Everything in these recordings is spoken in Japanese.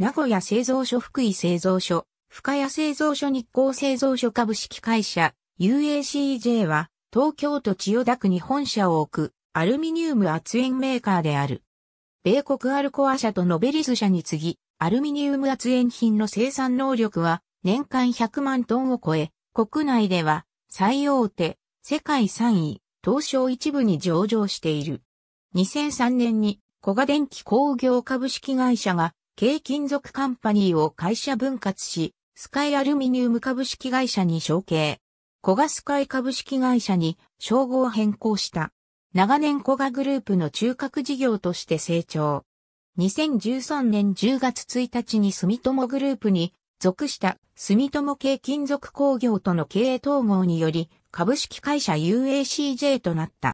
名古屋製造所福井製造所、深谷製造所日光製造所株式会社 UACJ は東京都千代田区に本社を置くアルミニウム圧縁メーカーである。米国アルコア社とノベリス社に次ぎ、アルミニウム圧縁品の生産能力は年間100万トンを超え、国内では最大手、世界3位、東証一部に上場している。2003年に小賀電機工業株式会社が軽金属カンパニーを会社分割し、スカイアルミニウム株式会社に承継。コガスカイ株式会社に称号を変更した。長年コガグループの中核事業として成長。2013年10月1日に住友グループに属した住友系金属工業との経営統合により株式会社 UACJ となった。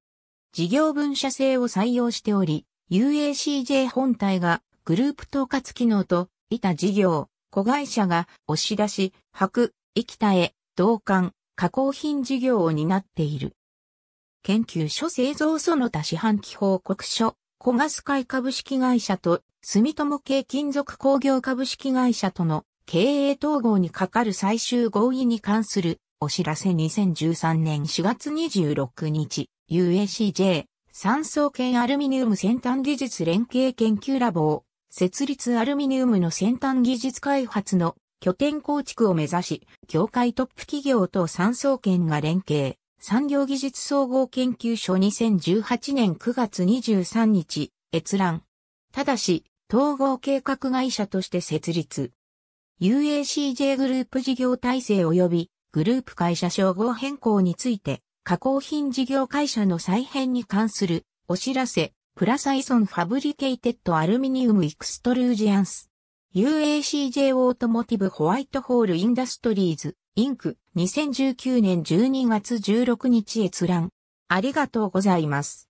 事業分社制を採用しており、UACJ 本体がグループ統括機能と、板事業、子会社が押し出し、白、生きたえ、同館、加工品事業を担っている。研究所製造その他市販機報告書、小ガス会株式会社と住友系金属工業株式会社との経営統合に係る最終合意に関するお知らせ2013年4月26日 UACJ 酸素圏アルミニウム先端技術連携研究ラボを設立アルミニウムの先端技術開発の拠点構築を目指し、業界トップ企業と産総研が連携、産業技術総合研究所2018年9月23日、閲覧。ただし、統合計画会社として設立。UACJ グループ事業体制及びグループ会社称号変更について、加工品事業会社の再編に関するお知らせ、プラサイソンファブリケイテッドアルミニウムエクストルージアンス。UACJ オートモティブホワイトホールインダストリーズ、インク、2019年12月16日閲覧。ありがとうございます。